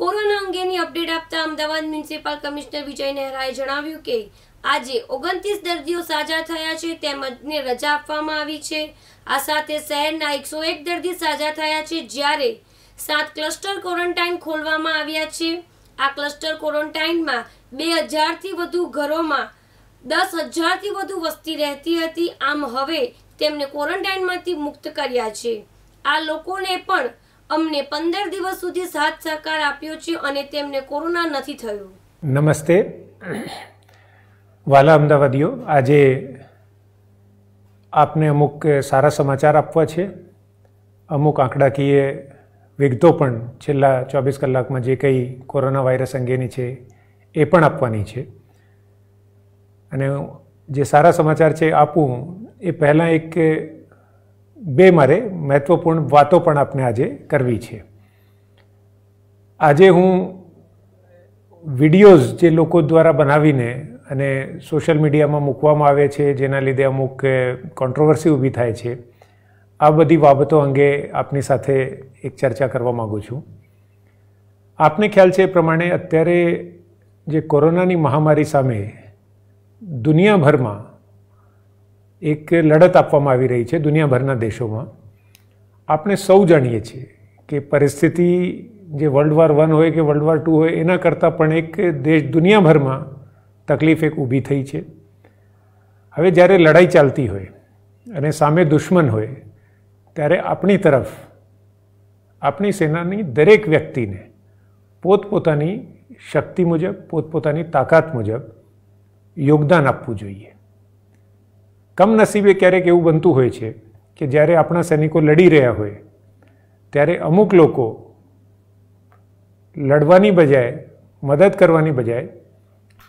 corona અંગેની update આપતા Ahmedabad municipal commissioner Vijay નહેરાએ જણાવ્યું કે આજે ઓગણત્રીસ દર્દીઓ સાજા થયા છે તેમજને રજા આપવામાં આવી છે આ સાથે શહેરના એકસો એક દર્દી સાજા થયા છે જ્યારે સાત ક્લસ્ટર ક્વોરન્ટાઇન ખોલવામાં આવ્યા છે આ ક્લસ્ટર ક્વોરન્ટાઇનમાં બે હજારથી વધુ ઘરોમાં દસ હજારથી વધુ વસ્તી રહેતી હતી આમ હવે તેમને ક્વોરન્ટાઇનમાંથી મુક્ત કર્યા છે આ લોકોને પણ અમને પંદર દિવસ સુધી સાથ સહકાર આપ્યો છે અને તેમને કોરોના નથી થયો નમસ્તે વાલા અમદાવાદીઓ આજે આપને અમુક સારા સમાચાર આપવા છે અમુક આંકડાકીય વિગતો પણ છેલ્લા ચોવીસ કલાકમાં જે કંઈ કોરોના વાયરસ અંગેની છે એ પણ આપવાની છે અને જે સારા સમાચાર છે આપું એ પહેલાં એક બે મારે મહત્ત્વપૂર્ણ વાતો પણ આપણે આજે કરવી છે આજે હું વિડીયોઝ જે લોકો દ્વારા બનાવીને અને સોશિયલ મીડિયામાં મૂકવામાં આવે છે જેના લીધે અમુક કોન્ટ્રોવર્સી ઊભી થાય છે આ બધી બાબતો અંગે આપની સાથે એક ચર્ચા કરવા માગું છું આપને ખ્યાલ છે એ પ્રમાણે અત્યારે જે કોરોનાની મહામારી સામે દુનિયાભરમાં એક લડત આપવામાં આવી રહી છે દુનિયાભરના દેશોમાં આપણે સૌ જાણીએ છીએ કે પરિસ્થિતિ જે વર્લ્ડ વોર વન હોય કે વર્લ્ડ વોર ટુ હોય એના કરતાં પણ એક દેશ દુનિયાભરમાં તકલીફ એક ઊભી થઈ છે હવે જ્યારે લડાઈ ચાલતી હોય અને સામે દુશ્મન હોય ત્યારે આપણી તરફ આપણી સેનાની દરેક વ્યક્તિને પોતપોતાની શક્તિ મુજબ પોતપોતાની તાકાત મુજબ યોગદાન આપવું જોઈએ કમનસીબે ક્યારેક એવું બનતું હોય છે કે જ્યારે આપણા સૈનિકો લડી રહ્યા હોય ત્યારે અમુક લોકો લડવાની બજાય મદદ કરવાની બજાય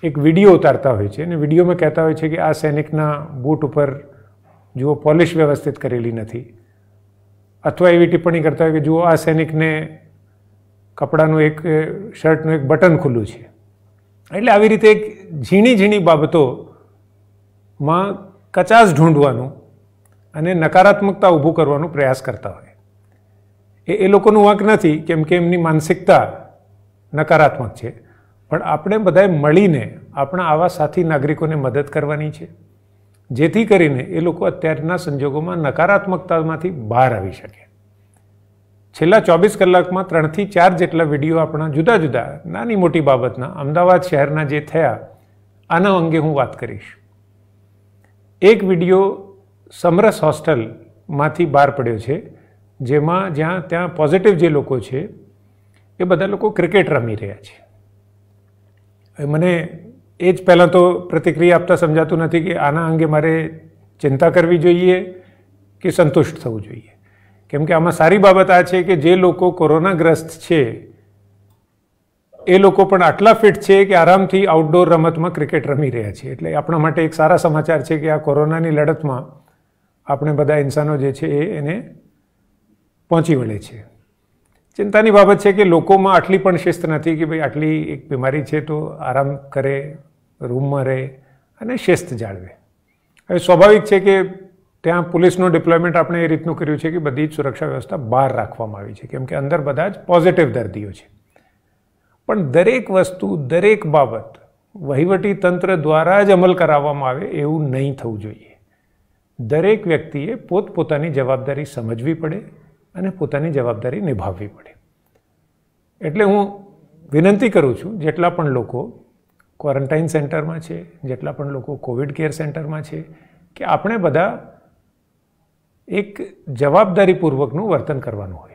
એક વિડીયો ઉતારતા હોય છે અને વિડીયોમાં કહેતા હોય છે કે આ સૈનિકના બૂટ ઉપર જુઓ પોલિશ વ્યવસ્થિત કરેલી નથી અથવા એવી ટિપ્પણી કરતા હોય કે જુઓ આ સૈનિકને કપડાનું એક શર્ટનું એક બટન ખુલ્લું છે એટલે આવી રીતે એક ઝીણી ઝીણી બાબતોમાં કચાસ ઢૂંઢવાનું અને નકારાત્મકતા ઊભું કરવાનો પ્રયાસ કરતા હોય એ એ લોકોનું વાંક નથી કેમ કે એમની માનસિકતા નકારાત્મક છે પણ આપણે બધાએ મળીને આપણા આવા સાથી નાગરિકોને મદદ કરવાની છે જેથી કરીને એ લોકો અત્યારના સંજોગોમાં નકારાત્મકતામાંથી બહાર આવી શકે છેલ્લા ચોવીસ કલાકમાં ત્રણથી ચાર જેટલા વિડીયો આપણા જુદા જુદા નાની મોટી બાબતના અમદાવાદ શહેરના જે થયા આના અંગે હું વાત કરીશ એક વિડીયો સમરસ હોસ્ટેલમાંથી બહાર પડ્યો છે જેમાં જ્યાં ત્યાં પોઝિટિવ જે લોકો છે એ બધા લોકો ક્રિકેટ રમી રહ્યા છે મને એ જ પહેલાં તો પ્રતિક્રિયા આપતા સમજાતું નથી કે આના અંગે મારે ચિંતા કરવી જોઈએ કે સંતુષ્ટ થવું જોઈએ કેમ કે આમાં સારી બાબત આ છે કે જે લોકો કોરોનાગ્રસ્ત છે એ લોકો પણ આટલા ફિટ છે કે આરામથી આઉટડોર રમતમાં ક્રિકેટ રમી રહ્યા છે એટલે આપણા માટે એક સારા સમાચાર છે કે આ કોરોનાની લડતમાં આપણે બધા ઇન્સાનો જે છે એ એને પહોંચી વળે છે ચિંતાની બાબત છે કે લોકોમાં આટલી પણ શિસ્ત નથી કે ભાઈ આટલી એક બીમારી છે તો આરામ કરે રૂમમાં રહે અને શિસ્ત જાળવે હવે સ્વાભાવિક છે કે ત્યાં પોલીસનું ડિપ્લોયમેન્ટ આપણે એ રીતનું કર્યું છે કે બધી જ સુરક્ષા વ્યવસ્થા બહાર રાખવામાં આવી છે કેમ કે અંદર બધા જ પોઝિટિવ દર્દીઓ છે પણ દરેક વસ્તુ દરેક બાબત વહીવટી તંત્ર દ્વારા જ અમલ કરાવવામાં આવે એવું નહીં થવું જોઈએ દરેક વ્યક્તિએ પોતપોતાની જવાબદારી સમજવી પડે અને પોતાની જવાબદારી નિભાવવી પડે એટલે હું વિનંતી કરું છું જેટલા પણ લોકો ક્વોરન્ટાઇન સેન્ટરમાં છે જેટલા પણ લોકો કોવિડ કેર સેન્ટરમાં છે કે આપણે બધા એક જવાબદારીપૂર્વકનું વર્તન કરવાનું હોય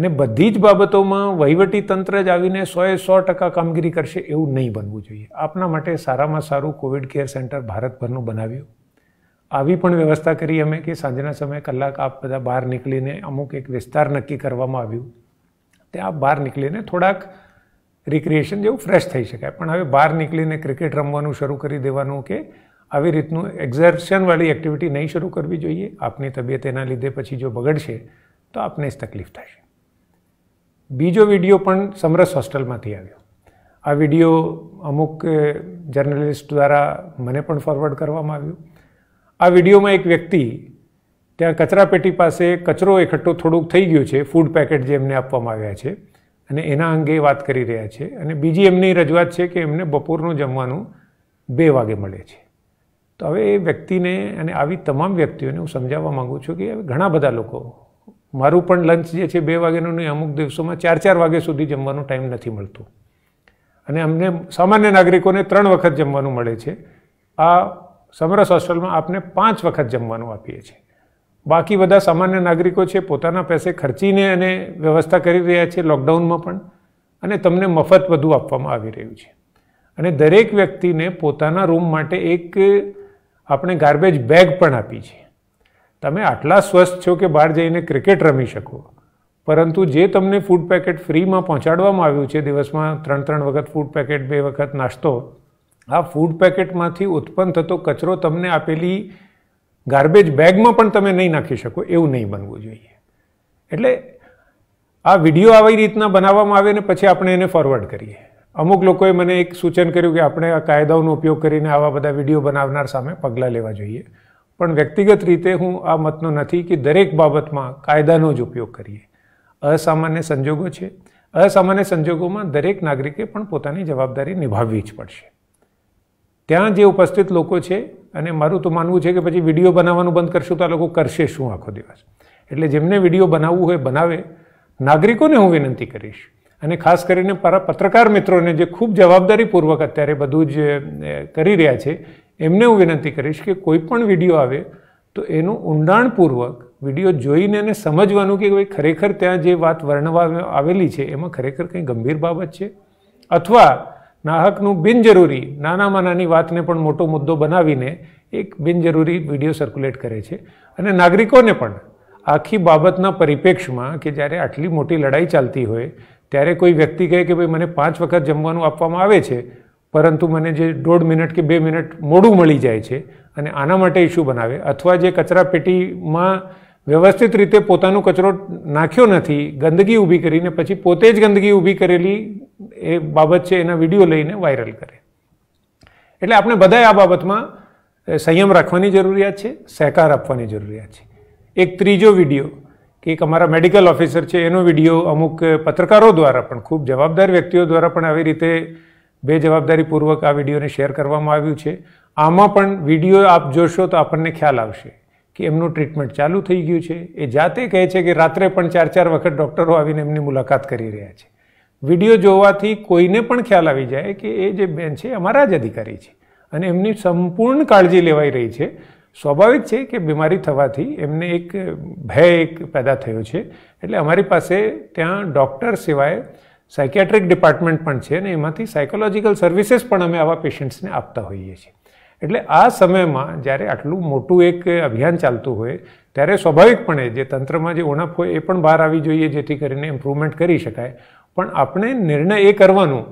અને બધી જ બાબતોમાં વહીવટી તંત્ર જ આવીને સોએ સો ટકા કામગીરી કરશે એવું નહીં બનવું જોઈએ આપના માટે સારામાં સારું કોવિડ કેર સેન્ટર ભારતભરનું બનાવ્યું આવી પણ વ્યવસ્થા કરી અમે કે સાંજના સમયે કલાક આપ બધા બહાર નીકળીને અમુક એક વિસ્તાર નક્કી કરવામાં આવ્યું ત્યાં બહાર નીકળીને થોડાક રિક્રિએશન જેવું ફ્રેશ થઈ શકાય પણ હવે બહાર નીકળીને ક્રિકેટ રમવાનું શરૂ કરી દેવાનું કે આવી રીતનું એક્ઝર્શનવાળી એક્ટિવિટી નહીં શરૂ કરવી જોઈએ આપની તબિયત એના લીધે પછી જો બગડશે તો આપને જ તકલીફ થશે બીજો વિડીયો પણ સમરસ હોસ્ટેલમાંથી આવ્યો આ વિડીયો અમુક જર્નલિસ્ટ દ્વારા મને પણ ફોરવર્ડ કરવામાં આવ્યો આ વિડીયોમાં એક વ્યક્તિ ત્યાં કચરાપેટી પાસે કચરો એકઠો થોડુંક થઈ ગયું છે ફૂડ પેકેટ જે એમને આપવામાં આવ્યા છે અને એના અંગે વાત કરી રહ્યા છે અને બીજી એમની રજૂઆત છે કે એમને બપોરનું જમવાનું બે વાગે મળે છે તો હવે એ વ્યક્તિને અને આવી તમામ વ્યક્તિઓને હું સમજાવવા માગું છું કે ઘણા બધા લોકો મારું પણ લંચ જે છે બે વાગ્યાનું નહીં અમુક દિવસોમાં ચાર ચાર વાગ્યા સુધી જમવાનું ટાઈમ નથી મળતો અને અમને સામાન્ય નાગરિકોને ત્રણ વખત જમવાનું મળે છે આ સમરસ હોસ્ટેલમાં આપને પાંચ વખત જમવાનું આપીએ છીએ બાકી બધા સામાન્ય નાગરિકો છે પોતાના પૈસે ખર્ચીને અને વ્યવસ્થા કરી રહ્યા છે લોકડાઉનમાં પણ અને તમને મફત બધું આપવામાં આવી રહ્યું છે અને દરેક વ્યક્તિને પોતાના રૂમ માટે એક આપણે ગાર્બેજ બેગ પણ આપી છે તમે આટલા સ્વસ્થ છો કે બહાર જઈને ક્રિકેટ રમી શકો પરંતુ જે તમને ફૂડ પેકેટ ફ્રીમાં પહોંચાડવામાં આવ્યું છે દિવસમાં ત્રણ ત્રણ વખત ફૂડ પેકેટ બે વખત નાસ્તો આ ફૂડ પેકેટમાંથી ઉત્પન્ન થતો કચરો તમને આપેલી ગાર્બેજ બેગમાં પણ તમે નહીં નાખી શકો એવું નહીં બનવું જોઈએ એટલે આ વિડીયો આવી રીતના બનાવવામાં આવે ને પછી આપણે એને ફોરવર્ડ કરીએ અમુક લોકોએ મને એક સૂચન કર્યું કે આપણે આ કાયદાઓનો ઉપયોગ કરીને આવા બધા વિડીયો બનાવનાર સામે પગલાં લેવા જોઈએ પણ વ્યક્તિગત રીતે હું આ મતનો નથી કે દરેક બાબતમાં કાયદાનો જ ઉપયોગ કરીએ અસામાન્ય સંજોગો છે અસામાન્ય સંજોગોમાં દરેક નાગરિકે પણ પોતાની જવાબદારી નિભાવવી જ પડશે ત્યાં જે ઉપસ્થિત લોકો છે અને મારું તો માનવું છે કે પછી વિડીયો બનાવવાનું બંધ કરશું તો આ લોકો કરશે શું આખો દિવસ એટલે જેમને વિડીયો બનાવવું હોય બનાવે નાગરિકોને હું વિનંતી કરીશ અને ખાસ કરીને પત્રકાર મિત્રોને જે ખૂબ જવાબદારીપૂર્વક અત્યારે બધું જ કરી રહ્યા છે એમને હું વિનંતી કરીશ કે કોઈ પણ વિડીયો આવે તો એનું ઊંડાણપૂર્વક વિડીયો જોઈને અને સમજવાનું કે ભાઈ ખરેખર ત્યાં જે વાત વર્ણવા આવેલી છે એમાં ખરેખર કંઈ ગંભીર બાબત છે અથવા નાહકનું બિનજરૂરી નાનામાં નાની વાતને પણ મોટો મુદ્દો બનાવીને એક બિનજરૂરી વિડીયો સર્ક્યુલેટ કરે છે અને નાગરિકોને પણ આખી બાબતના પરિપ્રેક્ષમાં કે જ્યારે આટલી મોટી લડાઈ ચાલતી હોય ત્યારે કોઈ વ્યક્તિ કહે કે ભાઈ મને પાંચ વખત જમવાનું આપવામાં આવે છે પરંતુ મને જે દોઢ મિનિટ કે બે મિનિટ મોડું મળી જાય છે અને આના માટે ઇશ્યુ બનાવે અથવા જે કચરાપેટીમાં વ્યવસ્થિત રીતે પોતાનો કચરો નાખ્યો નથી ગંદકી ઊભી કરીને પછી પોતે જ ગંદકી ઊભી કરેલી એ બાબત છે એના વિડીયો લઈને વાયરલ કરે એટલે આપણે બધાએ આ બાબતમાં સંયમ રાખવાની જરૂરિયાત છે સહકાર આપવાની જરૂરિયાત છે એક ત્રીજો વિડીયો કે એક અમારા મેડિકલ ઓફિસર છે એનો વિડીયો અમુક પત્રકારો દ્વારા પણ ખૂબ જવાબદાર વ્યક્તિઓ દ્વારા પણ આવી રીતે બેજવાબદારીપૂર્વક આ વિડીયોને શેર કરવામાં આવ્યું છે આમાં પણ વિડીયો આપ જોશો તો આપણને ખ્યાલ આવશે કે એમનું ટ્રીટમેન્ટ ચાલુ થઈ ગયું છે એ જાતે કહે છે કે રાત્રે પણ ચાર ચાર વખત ડૉક્ટરો આવીને એમની મુલાકાત કરી રહ્યા છે વિડીયો જોવાથી કોઈને પણ ખ્યાલ આવી જાય કે એ જે બેન છે અમારા જ અધિકારી છે અને એમની સંપૂર્ણ કાળજી લેવાઈ રહી છે સ્વાભાવિક છે કે બીમારી થવાથી એમને એક ભય એક પેદા થયો છે એટલે અમારી પાસે ત્યાં ડૉક્ટર સિવાય સાયકેટ્રિક ડિપાર્ટમેન્ટ પણ છે અને એમાંથી સાયકોલોજીકલ સર્વિસીસ પણ અમે આવા પેશન્ટ્સને આપતા હોઈએ છીએ એટલે આ સમયમાં જ્યારે આટલું મોટું એક અભિયાન ચાલતું હોય ત્યારે સ્વાભાવિકપણે જે તંત્રમાં જે ઉણપ હોય એ પણ બહાર આવી જોઈએ જેથી કરીને ઇમ્પ્રુવમેન્ટ કરી શકાય પણ આપણે નિર્ણય એ કરવાનું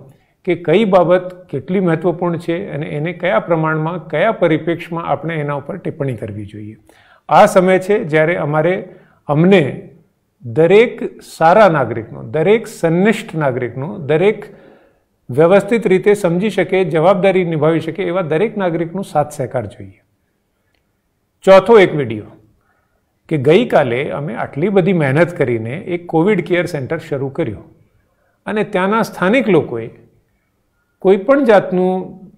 કે કઈ બાબત કેટલી મહત્ત્વપૂર્ણ છે અને એને કયા પ્રમાણમાં કયા પરિપ્રેક્ષમાં આપણે એના ઉપર ટિપ્પણી કરવી જોઈએ આ સમય છે જ્યારે અમારે અમને દરેક સારા નાગરિકનો દરેક સંનિષ્ઠ નાગરિકનો દરેક વ્યવસ્થિત રીતે સમજી શકે જવાબદારી નિભાવી શકે એવા દરેક નાગરિકનો સાથ સહકાર જોઈએ ચોથો એક વિડીયો કે ગઈકાલે અમે આટલી બધી મહેનત કરીને એક કોવિડ કેર સેન્ટર શરૂ કર્યું અને ત્યાંના સ્થાનિક લોકોએ કોઈપણ જાતનું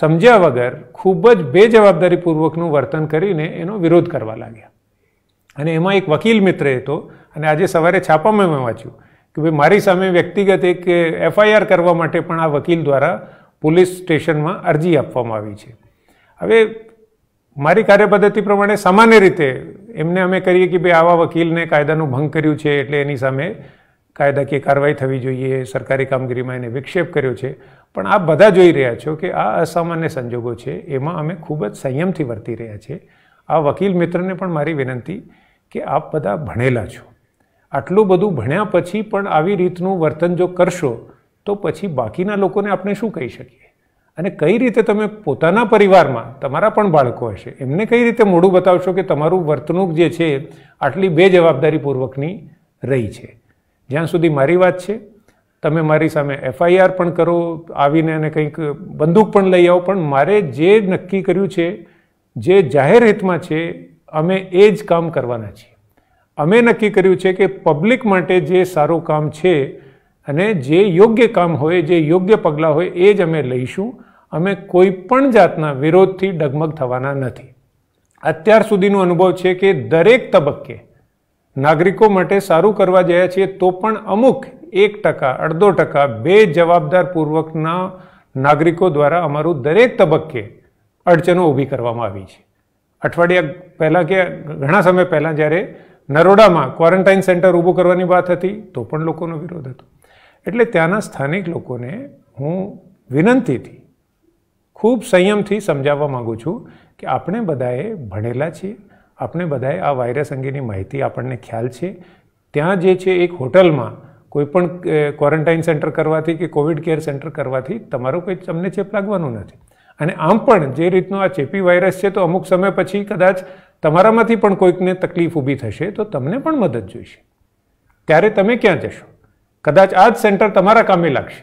સમજ્યા વગર ખૂબ જ બેજવાબદારીપૂર્વકનું વર્તન કરીને એનો વિરોધ કરવા લાગ્યા અને એમાં એક વકીલ મિત્ર હતો અને આજે સવારે છાપામાં મેં વાંચ્યું કે ભાઈ મારી સામે વ્યક્તિગત એક એફઆઈઆર કરવા માટે પણ આ વકીલ દ્વારા પોલીસ સ્ટેશનમાં અરજી આપવામાં આવી છે હવે મારી કાર્યપદ્ધતિ પ્રમાણે સામાન્ય રીતે એમને અમે કરીએ કે ભાઈ આવા વકીલને કાયદાનું ભંગ કર્યું છે એટલે એની સામે કાયદાકીય કાર્યવાહી થવી જોઈએ સરકારી કામગીરીમાં એને વિક્ષેપ કર્યો છે પણ આપ બધા જોઈ રહ્યા છો કે આ અસામાન્ય સંજોગો છે એમાં અમે ખૂબ જ સંયમથી વર્તી રહ્યા છીએ આ વકીલ મિત્રને પણ મારી વિનંતી કે આપ બધા ભણેલા છો આટલું બધું ભણ્યા પછી પણ આવી રીતનું વર્તન જો કરશો તો પછી બાકીના લોકોને આપણે શું કહી શકીએ અને કઈ રીતે તમે પોતાના પરિવારમાં તમારા પણ બાળકો હશે એમને કઈ રીતે મોડું બતાવશો કે તમારું વર્તણૂક જે છે આટલી બે જવાબદારીપૂર્વકની રહી છે જ્યાં સુધી મારી વાત છે તમે મારી સામે એફઆઈઆર પણ કરો આવીને અને કંઈક બંદૂક પણ લઈ આવો પણ મારે જે નક્કી કર્યું છે જે જાહેર હિતમાં છે અમે એ જ કામ કરવાના છીએ અમે નક્કી કર્યું છે કે પબ્લિક માટે જે સારું કામ છે અને જે યોગ્ય કામ હોય જે યોગ્ય પગલાં હોય એ જ અમે લઈશું અમે કોઈ પણ જાતના વિરોધથી ડગમગ થવાના નથી અત્યાર સુધીનો અનુભવ છે કે દરેક તબક્કે નાગરિકો માટે સારું કરવા જયા છીએ તો પણ અમુક એક ટકા અડધો ટકા બે જવાબદારપૂર્વકના નાગરિકો દ્વારા અમારું દરેક તબક્કે અડચણો ઊભી કરવામાં આવી છે અઠવાડિયા પહેલાં કે ઘણા સમય પહેલાં જ્યારે નરોડામાં ક્વોરન્ટાઇન સેન્ટર ઊભું કરવાની વાત હતી તો પણ લોકોનો વિરોધ હતો એટલે ત્યાંના સ્થાનિક લોકોને હું વિનંતીથી ખૂબ સંયમથી સમજાવવા માગું છું કે આપણે બધાએ ભણેલા છીએ આપણે બધાએ આ વાયરસ અંગેની માહિતી આપણને ખ્યાલ છે ત્યાં જે છે એક હોટલમાં કોઈપણ ક્વોરન્ટાઇન સેન્ટર કરવાથી કે કોવિડ કેર સેન્ટર કરવાથી તમારો કોઈ તમને ચેપ લાગવાનું નથી અને આમ પણ જે રીતનો આ ચેપી વાયરસ છે તો અમુક સમય પછી કદાચ તમારામાંથી પણ કોઈકને તકલીફ ઊભી થશે તો તમને પણ મદદ જોઈશે ત્યારે તમે ક્યાં જશો કદાચ આ જ સેન્ટર તમારા કામે લાગશે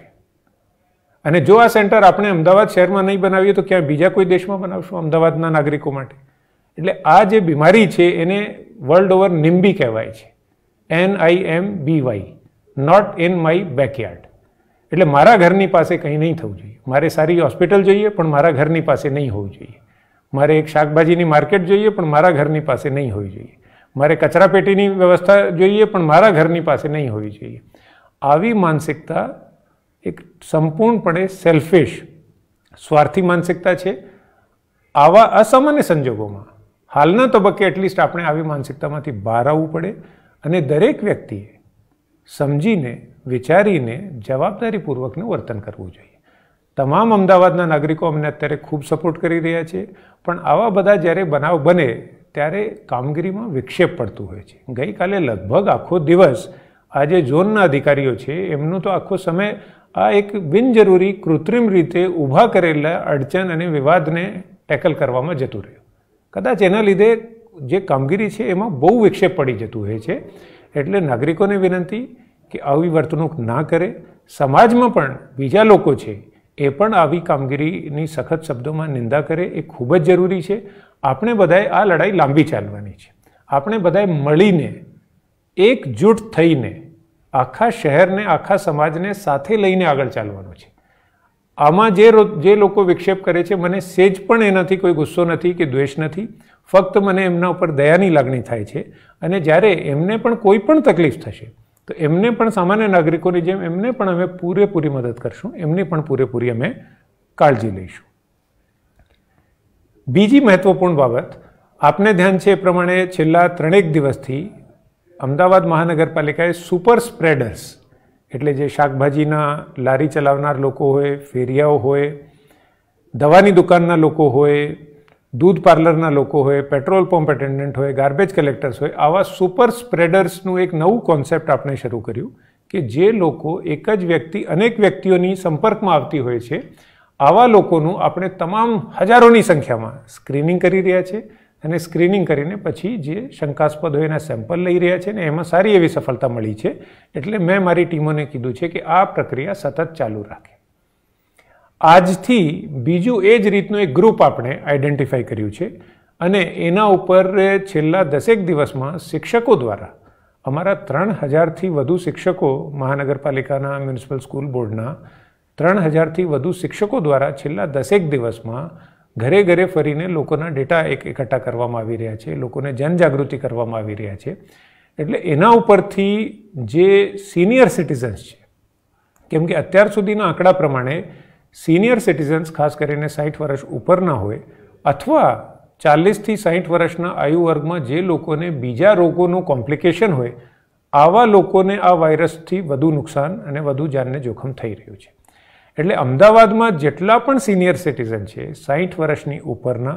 અને જો આ સેન્ટર આપણે અમદાવાદ શહેરમાં નહીં બનાવીએ તો ક્યાં બીજા કોઈ દેશમાં બનાવશું અમદાવાદના નાગરિકો માટે એટલે આ જે બીમારી છે એને વર્લ્ડ ઓવર નિમ્બી કહેવાય છે N I M B Y not in my backyard એટલે મારા ઘરની પાસે કંઈ નહીં થવું જોઈએ મારે સારી હોસ્પિટલ જોઈએ પણ મારા ઘરની પાસે નહીં હોવું જોઈએ મારે એક શાકભાજીની માર્કેટ જોઈએ પણ મારા ઘરની પાસે નહીં હોવી જોઈએ મારે કચરાપેટીની વ્યવસ્થા જોઈએ પણ મારા ઘરની પાસે નહીં હોવી જોઈએ આવી માનસિકતા એક સંપૂર્ણપણે સેલ્ફિશ સ્વાર્થી માનસિકતા છે આવા અસામાન્ય સંજોગોમાં હાલના તબક્કે એટલીસ્ટ આપણે આવી માનસિકતામાંથી બહાર આવવું પડે અને દરેક વ્યક્તિએ સમજીને વિચારીને જવાબદારીપૂર્વકનું વર્તન કરવું જોઈએ તમામ અમદાવાદના નાગરિકો અમને અત્યારે ખૂબ સપોર્ટ કરી રહ્યા છે પણ આવા બધા જ્યારે બનાવ બને ત્યારે કામગીરીમાં વિક્ષેપ પડતું હોય છે ગઈકાલે લગભગ આખો દિવસ આ જે ઝોનના અધિકારીઓ છે એમનો તો આખો સમય આ એક બિનજરૂરી કૃત્રિમ રીતે ઊભા કરેલા અડચણ અને વિવાદને ટેકલ કરવામાં જતું રહ્યું કદાચ એના લીધે જે કામગીરી છે એમાં બહુ વિક્ષેપ પડી જતું હોય છે એટલે નાગરિકોને વિનંતી કે આવી વર્તણૂક ના કરે સમાજમાં પણ બીજા લોકો છે એ પણ આવી કામગીરીની સખત શબ્દોમાં નિંદા કરે એ ખૂબ જ જરૂરી છે આપણે બધાએ આ લડાઈ લાંબી ચાલવાની છે આપણે બધાએ મળીને એકજૂટ થઈને આખા શહેરને આખા સમાજને સાથે લઈને આગળ ચાલવાનું છે આમાં જે જે લોકો વિક્ષેપ કરે છે મને સેજ પણ એનાથી કોઈ ગુસ્સો નથી કે દ્વેષ નથી ફક્ત મને એમના ઉપર દયાની લાગણી થાય છે અને જ્યારે એમને પણ કોઈ પણ તકલીફ થશે તો એમને પણ સામાન્ય નાગરિકોની જેમ એમને પણ અમે પૂરેપૂરી મદદ કરશું એમની પણ પૂરેપૂરી અમે કાળજી લઈશું બીજી મહત્વપૂર્ણ બાબત આપને ધ્યાન છે એ પ્રમાણે છેલ્લા ત્રણેક દિવસથી અમદાવાદ મહાનગરપાલિકાએ સુપર સ્પ્રેડર્સ એટલે જે શાકભાજીના લારી ચલાવનાર લોકો હોય ફેરિયાઓ હોય દવાની દુકાનના લોકો હોય દૂધ પાર્લરના લોકો હોય પેટ્રોલ પંપ એટેન્ડન્ટ હોય ગાર્બેજ કલેક્ટર્સ હોય આવા સુપર સ્પ્રેડર્સનું એક નવું કોન્સેપ્ટ આપણે શરૂ કર્યું કે જે લોકો એક જ વ્યક્તિ અનેક વ્યક્તિઓની સંપર્કમાં આવતી હોય છે આવા લોકોનું આપણે તમામ હજારોની સંખ્યામાં સ્ક્રીનિંગ કરી રહ્યા છે અને સ્ક્રીનિંગ કરીને પછી જે શંકાસ્પદ હોય એના સેમ્પલ લઈ રહ્યા છે ને એમાં સારી એવી સફળતા મળી છે એટલે મેં મારી ટીમોને કીધું છે કે આ પ્રક્રિયા સતત ચાલુ રાખે આજથી બીજું એ જ રીતનું એક ગ્રુપ આપણે આઈડેન્ટિફાઈ કર્યું છે અને એના ઉપર છેલ્લા દસેક દિવસમાં શિક્ષકો દ્વારા અમારા ત્રણ હજારથી વધુ શિક્ષકો મહાનગરપાલિકાના મ્યુનિસિપલ સ્કૂલ બોર્ડના ત્રણ હજારથી વધુ શિક્ષકો દ્વારા છેલ્લા દસેક દિવસમાં ઘરે ઘરે ફરીને લોકોના ડેટા એક એકઠા કરવામાં આવી રહ્યા છે લોકોને જનજાગૃતિ કરવામાં આવી રહ્યા છે એટલે એના ઉપરથી જે સિનિયર સિટીઝન્સ છે કેમ કે અત્યાર સુધીના આંકડા પ્રમાણે સિનિયર સિટીઝન્સ ખાસ કરીને સાહીઠ વર્ષ ઉપરના હોય અથવા ચાલીસથી સાહીઠ વર્ષના આયુ વર્ગમાં જે લોકોને બીજા રોગોનું કોમ્પ્લિકેશન હોય આવા લોકોને આ વાયરસથી વધુ નુકસાન અને વધુ જાનને જોખમ થઈ રહ્યું છે એટલે અમદાવાદમાં જેટલા પણ સિનિયર સિટીઝન છે સાહીઠ વર્ષની ઉપરના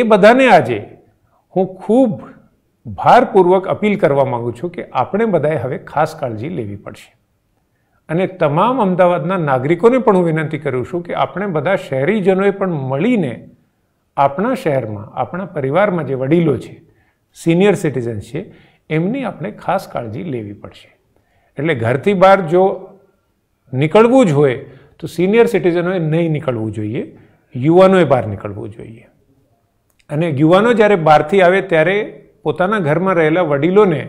એ બધાને આજે હું ખૂબ ભારપૂર્વક અપીલ કરવા માગું છું કે આપણે બધાએ હવે ખાસ કાળજી લેવી પડશે અને તમામ અમદાવાદના નાગરિકોને પણ હું વિનંતી કરું છું કે આપણે બધા શહેરીજનોએ પણ મળીને આપણા શહેરમાં આપણા પરિવારમાં જે વડીલો છે સિનિયર સિટીઝન્સ છે એમની આપણે ખાસ કાળજી લેવી પડશે એટલે ઘરથી બહાર જો નીકળવું જ હોય તો સિનિયર સિટીઝનોએ નહીં નીકળવું જોઈએ યુવાનોએ બહાર નીકળવું જોઈએ અને યુવાનો જ્યારે બહારથી આવે ત્યારે પોતાના ઘરમાં રહેલા વડીલોને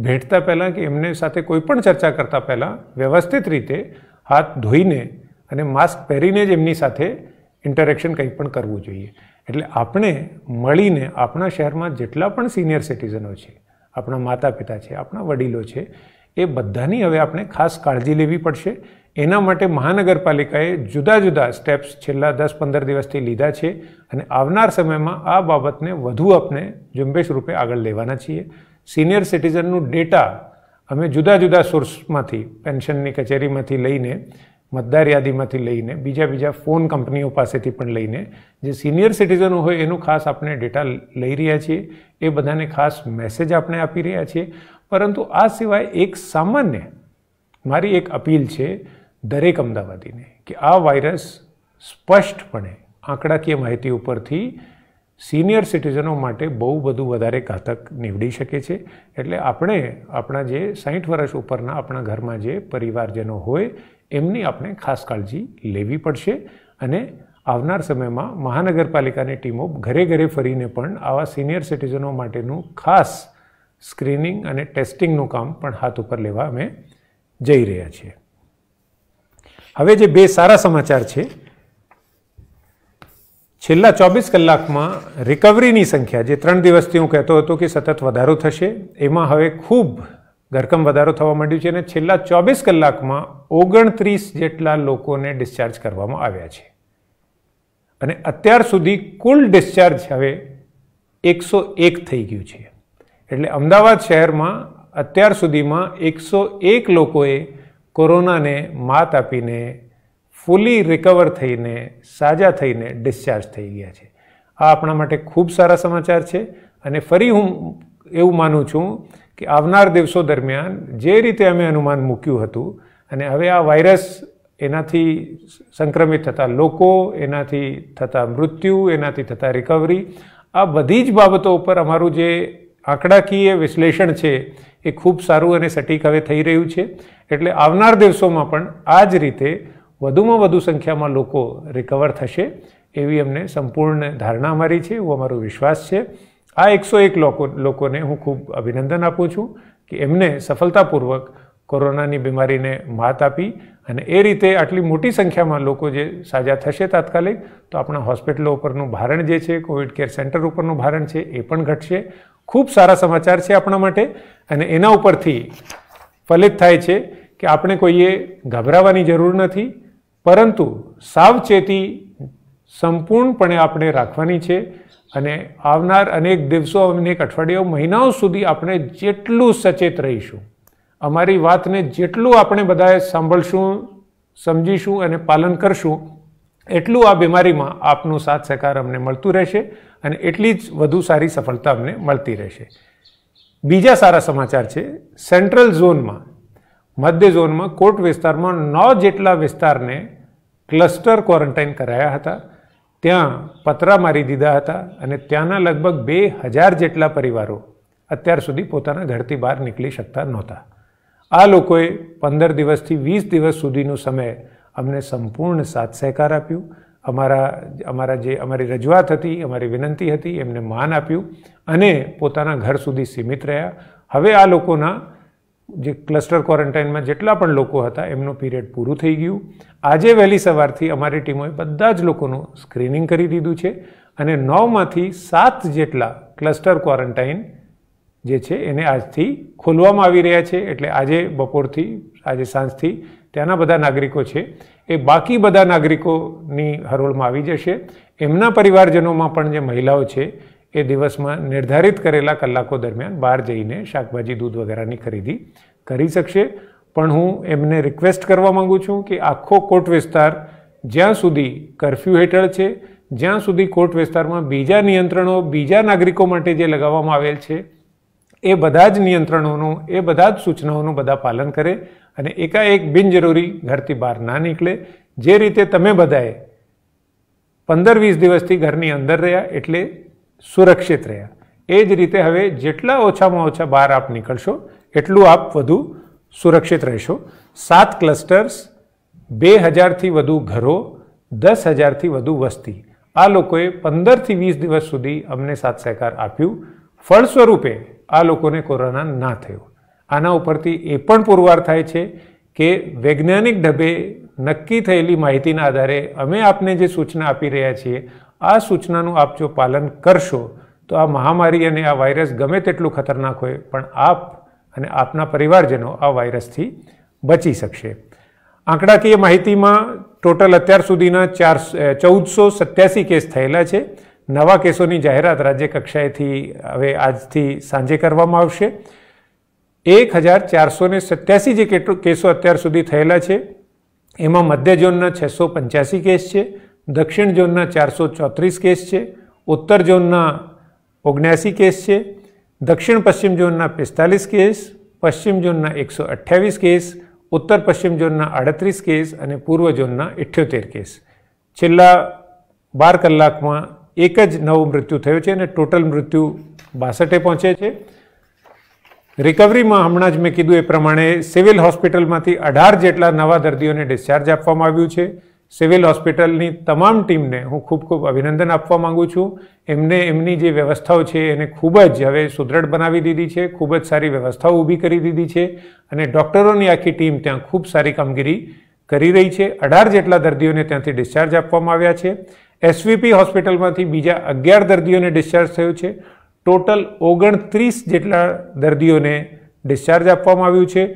ભેટતા પહેલાં કે એમને સાથે કોઈ પણ ચર્ચા કરતા પહેલાં વ્યવસ્થિત રીતે હાથ ધોઈને અને માસ્ક પહેરીને જ એમની સાથે ઇન્ટરેક્શન કંઈ પણ કરવું જોઈએ એટલે આપણે મળીને આપણા શહેરમાં જેટલા પણ સિનિયર સિટીઝનો છે આપણા માતા પિતા છે આપણા વડીલો છે એ બધાની હવે આપણે ખાસ કાળજી લેવી પડશે એના માટે મહાનગરપાલિકાએ જુદા જુદા સ્ટેપ્સ છેલ્લા દસ પંદર દિવસથી લીધા છે અને આવનાર સમયમાં આ બાબતને વધુ આપણે ઝુંબેશ રૂપે આગળ લેવાના છીએ સિનિયર સિટીઝનનું ડેટા અમે જુદા જુદા સોર્સમાંથી પેન્શનની કચેરીમાંથી લઈને મતદાર યાદીમાંથી લઈને બીજા બીજા ફોન કંપનીઓ પાસેથી પણ લઈને જે સિનિયર સિટીઝનો હોય એનું ખાસ આપણે ડેટા લઈ રહ્યા છીએ એ બધાને ખાસ મેસેજ આપણે આપી રહ્યા છીએ પરંતુ આ સિવાય એક સામાન્ય મારી એક અપીલ છે દરેક અમદાવાદીને કે આ વાયરસ સ્પષ્ટપણે આંકડાકીય માહિતી ઉપરથી સિનિયર સિટીઝનો માટે બહુ બધું વધારે ઘાતક નીવડી શકે છે એટલે આપણે આપણા જે સાહીઠ વર્ષ ઉપરના આપણા ઘરમાં જે પરિવારજનો હોય એમની આપણે ખાસ કાળજી લેવી પડશે અને આવનાર સમયમાં મહાનગરપાલિકાની ટીમો ઘરે ઘરે ફરીને પણ આવા સિનિયર સિટીઝનો માટેનું ખાસ સ્ક્રીનિંગ અને ટેસ્ટિંગનું કામ પણ હાથ ઉપર લેવા અમે જઈ રહ્યા છીએ હવે જે બે સારા સમાચાર છે છેલ્લા ચોવીસ કલાકમાં રિકવરીની સંખ્યા જે ત્રણ દિવસથી હું કહેતો હતો કે સતત વધારો થશે એમાં હવે ખૂબ ધરખમ વધારો થવા માંડ્યો છે અને છેલ્લા ચોવીસ કલાકમાં ઓગણત્રીસ જેટલા લોકોને ડિસ્ચાર્જ કરવામાં આવ્યા છે અને અત્યાર સુધી કુલ ડિસ્ચાર્જ હવે એકસો એક થઈ ગયું છે એટલે અમદાવાદ શહેરમાં અત્યાર સુધીમાં એકસો એક લોકોએ કોરોનાને માત આપીને ફૂલી રિકવર થઈને સાજા થઈને ડિસ્ચાર્જ થઈ ગયા છે આ આપણા માટે ખૂબ સારા સમાચાર છે અને ફરી હું એવું માનું છું કે આવનાર દિવસો દરમિયાન જે રીતે અમે અનુમાન મૂક્યું હતું અને હવે આ વાયરસ એનાથી સંક્રમિત થતા લોકો એનાથી થતા મૃત્યુ એનાથી થતા રિકવરી આ બધી જ બાબતો ઉપર અમારું જે આંકડાકીય વિશ્લેષણ છે એ ખૂબ સારું અને સટીક હવે થઈ રહ્યું છે એટલે આવનાર દિવસોમાં પણ આ જ રીતે વધુમાં વધુ સંખ્યામાં લોકો રિકવર થશે એવી અમને સંપૂર્ણ ધારણા મારી છે એવો અમારો વિશ્વાસ છે આ એકસો એક લોકો લોકોને હું ખૂબ અભિનંદન આપું છું કે એમને સફળતાપૂર્વક કોરોનાની બીમારીને માત આપી અને એ રીતે આટલી મોટી સંખ્યામાં લોકો જે સાજા થશે તાત્કાલિક તો આપણા હોસ્પિટલો ઉપરનું ભારણ જે છે કોવિડ કેર સેન્ટર ઉપરનું ભારણ છે એ પણ ઘટશે ખૂબ સારા સમાચાર છે આપણા માટે અને એના ઉપરથી ફલિત થાય છે કે આપણે કોઈએ ગભરાવાની જરૂર નથી પરંતુ સાવચેતી સંપૂર્ણપણે આપણે રાખવાની છે અને આવનાર અનેક દિવસો અનેક અઠવાડિયાઓ મહિનાઓ સુધી આપણે જેટલું સચેત રહીશું અમારી વાતને જેટલું આપણે બધાએ સાંભળશું સમજીશું અને પાલન કરશું એટલું આ બીમારીમાં આપનો સાથ સહકાર અમને મળતું રહેશે અને એટલી જ વધુ સારી સફળતા અમને મળતી રહેશે બીજા સારા સમાચાર છે સેન્ટ્રલ ઝોનમાં મધ્ય ઝોનમાં કોટ વિસ્તારમાં નો જેટલા વિસ્તારને ક્લસ્ટર ક્વોરન્ટાઇન કરાયા હતા ત્યાં પતરા મારી દીધા હતા અને ત્યાંના લગભગ બે હજાર જેટલા પરિવારો અત્યાર સુધી પોતાના ઘરથી બહાર નીકળી શકતા નહોતા આ લોકોએ પંદર દિવસથી વીસ દિવસ સુધીનો સમય અમને સંપૂર્ણ સાથ સહકાર આપ્યો અમારા અમારા જે અમારી રજૂઆત હતી અમારી વિનંતી હતી એમને માન આપ્યું અને પોતાના ઘર સુધી સીમિત રહ્યા હવે આ લોકોના જે ક્લસ્ટર ક્વોરન્ટાઇનમાં જેટલા પણ લોકો હતા એમનું પીરિયડ પૂરું થઈ ગયું આજે વહેલી સવારથી અમારી ટીમોએ બધા જ લોકોનું સ્ક્રીનિંગ કરી દીધું છે અને નવમાંથી સાત જેટલા ક્લસ્ટર ક્વોરન્ટાઇન જે છે એને આજથી ખોલવામાં આવી રહ્યા છે એટલે આજે બપોરથી આજે સાંજથી ત્યાંના બધા નાગરિકો છે એ બાકી બધા નાગરિકોની હરોળમાં આવી જશે એમના પરિવારજનોમાં પણ જે મહિલાઓ છે એ દિવસમાં નિર્ધારિત કરેલા કલાકો દરમિયાન બહાર જઈને શાકભાજી દૂધ વગેરેની ખરીદી કરી શકશે પણ હું એમને રિક્વેસ્ટ કરવા માગું છું કે આખો કોટ વિસ્તાર જ્યાં સુધી કરફ્યુ હેઠળ છે જ્યાં સુધી કોટ વિસ્તારમાં બીજા નિયંત્રણો બીજા નાગરિકો માટે જે લગાવવામાં આવેલ છે એ બધા જ નિયંત્રણોનું એ બધા જ સૂચનાઓનું બધા પાલન કરે અને એકાએક બિનજરૂરી ઘરથી બહાર ના નીકળે જે રીતે તમે બધાએ પંદર વીસ દિવસથી ઘરની અંદર રહ્યા એટલે સુરક્ષિત રહ્યા એ જ રીતે હવે જેટલા ઓછામાં ઓછા બહાર આપ નીકળશો એટલું આપ વધુ સુરક્ષિત રહેશો સાત ક્લસ્ટર્સ બે હજારથી વધુ ઘરો દસ હજારથી વધુ વસ્તી આ લોકોએ પંદરથી વીસ દિવસ સુધી અમને સાથ સહકાર આપ્યું ફળ સ્વરૂપે આ લોકોને કોરોના ના થયો આના ઉપરથી એ પણ પુરવાર થાય છે કે વૈજ્ઞાનિક ઢબે નક્કી થયેલી માહિતીના આધારે અમે આપને જે સૂચના આપી રહ્યા છીએ આ સૂચનાનું આપ જો પાલન કરશો તો આ મહામારી અને આ વાયરસ ગમે તેટલું ખતરનાક હોય પણ આપ અને આપના પરિવારજનો આ વાયરસથી બચી શકશે આંકડાકીય માહિતીમાં ટોટલ અત્યાર સુધીના ચાર ચૌદસો સત્યાસી કેસ થયેલા છે નવા કેસોની જાહેરાત રાજ્ય કક્ષાએથી હવે આજથી સાંજે કરવામાં આવશે એક હજાર ચારસો ને સત્યાસી જે કેસો અત્યાર સુધી થયેલા છે એમાં મધ્ય ઝોનના છસો પંચ્યાસી કેસ છે દક્ષિણ ઝોનના ચારસો ચોત્રીસ કેસ છે ઉત્તર ઝોનના ઓગણ્યાસી કેસ છે દક્ષિણ પશ્ચિમ ઝોનના પિસ્તાલીસ કેસ પશ્ચિમ ઝોનના એકસો અઠ્યાવીસ કેસ ઉત્તર પશ્ચિમ ઝોનના આડત્રીસ કેસ અને પૂર્વ ઝોનના ઇઠ્યોતેર કેસ છેલ્લા બાર કલાકમાં એક જ નવો મૃત્યુ થયો છે અને ટોટલ મૃત્યુ બાસઠે પહોંચે છે રિકવરીમાં હમણાં જ મેં કીધું એ પ્રમાણે સિવિલ હોસ્પિટલમાંથી અઢાર જેટલા નવા દર્દીઓને ડિસ્ચાર્જ આપવામાં આવ્યું છે સિવિલ હોસ્પિટલની તમામ ટીમને હું ખૂબ ખૂબ અભિનંદન આપવા માગું છું એમને એમની જે વ્યવસ્થાઓ છે એને ખૂબ જ હવે સુદ્રઢ બનાવી દીધી છે ખૂબ જ સારી વ્યવસ્થાઓ ઊભી કરી દીધી છે અને ડૉક્ટરોની આખી ટીમ ત્યાં ખૂબ સારી કામગીરી કરી રહી છે અઢાર જેટલા દર્દીઓને ત્યાંથી ડિસ્ચાર્જ આપવામાં આવ્યા છે એસવીપી હોસ્પિટલમાંથી બીજા અગિયાર દર્દીઓને ડિસ્ચાર્જ થયો છે ટોટલ ઓગણત્રીસ જેટલા દર્દીઓને ડિસ્ચાર્જ આપવામાં આવ્યું છે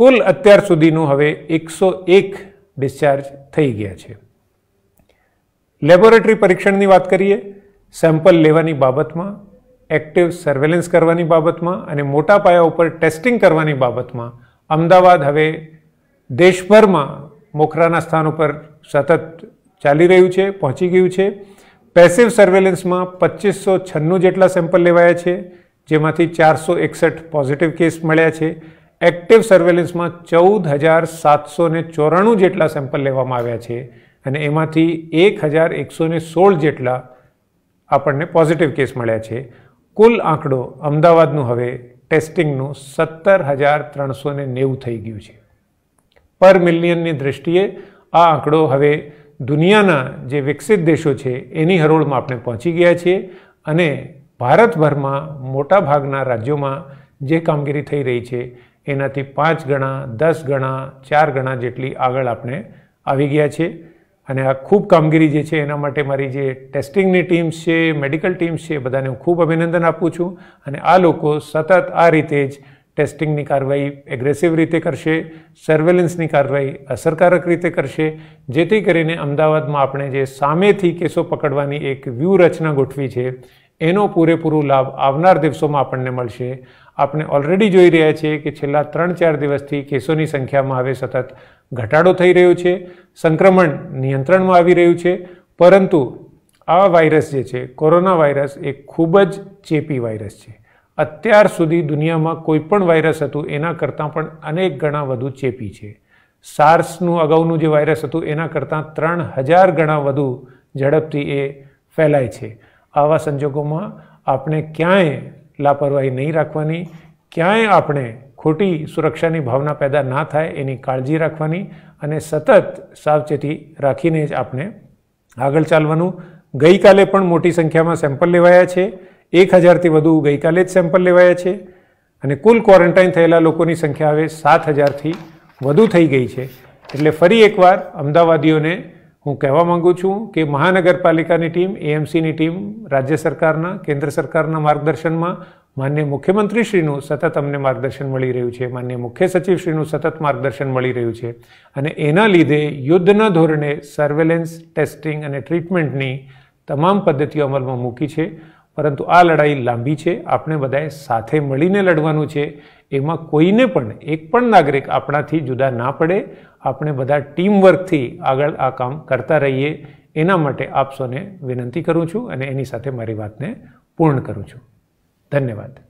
કુલ અત્યાર સુધીનું હવે એકસો એક ડિસ્ચાર્જ થઈ ગયા છે લેબોરેટરી પરીક્ષણની વાત કરીએ સેમ્પલ લેવાની બાબતમાં એક્ટિવ સર્વેલન્સ કરવાની બાબતમાં અને મોટા પાયા ઉપર ટેસ્ટિંગ કરવાની બાબતમાં અમદાવાદ હવે દેશભરમાં મોખરાના સ્થાન ઉપર સતત ચાલી રહ્યું છે પહોંચી ગયું છે પેસિવ સર્વેલન્સમાં પચીસો છન્નું જેટલા સેમ્પલ લેવાયા છે જેમાંથી ચારસો એકસઠ પોઝિટિવ કેસ મળ્યા છે એક્ટિવ સર્વેલન્સમાં ચૌદ હજાર સાતસો ને ચોરાણું જેટલા સેમ્પલ લેવામાં આવ્યા છે અને એમાંથી એક હજાર એકસો ને સોળ જેટલા આપણને પોઝિટિવ કેસ મળ્યા છે કુલ આંકડો અમદાવાદનું હવે ટેસ્ટિંગનું સત્તર હજાર ત્રણસો ને નેવું થઈ ગયું છે પર મિલિયનની દ્રષ્ટિએ આ આંકડો હવે દુનિયાના જે વિકસિત દેશો છે એની હરોળમાં આપણે પહોંચી ગયા છીએ અને ભારતભરમાં મોટાભાગના રાજ્યોમાં જે કામગીરી થઈ રહી છે એનાથી પાંચ ગણા દસ ગણા ચાર ગણા જેટલી આગળ આપણે આવી ગયા છીએ અને આ ખૂબ કામગીરી જે છે એના માટે મારી જે ટેસ્ટિંગની ટીમ્સ છે મેડિકલ ટીમ્સ છે બધાને હું ખૂબ અભિનંદન આપું છું અને આ લોકો સતત આ રીતે જ ટેસ્ટિંગની કાર્યવાહી એગ્રેસિવ રીતે કરશે સર્વેલન્સની કાર્યવાહી અસરકારક રીતે કરશે જેથી કરીને અમદાવાદમાં આપણે જે સામેથી કેસો પકડવાની એક વ્યૂહરચના ગોઠવી છે એનો પૂરેપૂરો લાભ આવનાર દિવસોમાં આપણને મળશે આપણે ઓલરેડી જોઈ રહ્યા છીએ કે છેલ્લા ત્રણ ચાર દિવસથી કેસોની સંખ્યામાં હવે સતત ઘટાડો થઈ રહ્યો છે સંક્રમણ નિયંત્રણમાં આવી રહ્યું છે પરંતુ આ વાયરસ જે છે કોરોના વાયરસ એ ખૂબ જ ચેપી વાયરસ છે અત્યાર સુધી દુનિયામાં કોઈ પણ વાયરસ હતું એના કરતાં પણ અનેક ગણા વધુ ચેપી છે સાર્સનું અગાઉનું જે વાયરસ હતું એના કરતાં ત્રણ હજાર ગણા વધુ ઝડપથી એ ફેલાય છે આવા સંજોગોમાં આપણે ક્યાંય લાપરવાહી નહીં રાખવાની ક્યાંય આપણે ખોટી સુરક્ષાની ભાવના પેદા ના થાય એની કાળજી રાખવાની અને સતત સાવચેતી રાખીને જ આપણે આગળ ચાલવાનું ગઈકાલે પણ મોટી સંખ્યામાં સેમ્પલ લેવાયા છે એક હજારથી વધુ ગઈકાલે જ સેમ્પલ લેવાયા છે અને કુલ ક્વોરન્ટાઇન થયેલા લોકોની સંખ્યા હવે સાત હજારથી વધુ થઈ ગઈ છે એટલે ફરી એકવાર અમદાવાદીઓને હું કહેવા માંગુ છું કે મહાનગરપાલિકાની ટીમ એએમસીની ટીમ રાજ્ય સરકારના કેન્દ્ર સરકારના માર્ગદર્શનમાં માન્ય મુખ્યમંત્રીશ્રીનું સતત અમને માર્ગદર્શન મળી રહ્યું છે માન્ય મુખ્ય સચિવશ્રીનું સતત માર્ગદર્શન મળી રહ્યું છે અને એના લીધે યુદ્ધના ધોરણે સર્વેલન્સ ટેસ્ટિંગ અને ટ્રીટમેન્ટની તમામ પદ્ધતિઓ અમલમાં મૂકી છે પરંતુ આ લડાઈ લાંબી છે આપણે બધાએ સાથે મળીને લડવાનું છે એમાં કોઈને પણ એક પણ નાગરિક આપણાથી જુદા ના પડે આપણે બધા ટીમવર્કથી આગળ આ કામ કરતા રહીએ એના માટે આપ સૌને વિનંતી કરું છું અને એની સાથે મારી વાતને પૂર્ણ કરું છું ધન્યવાદ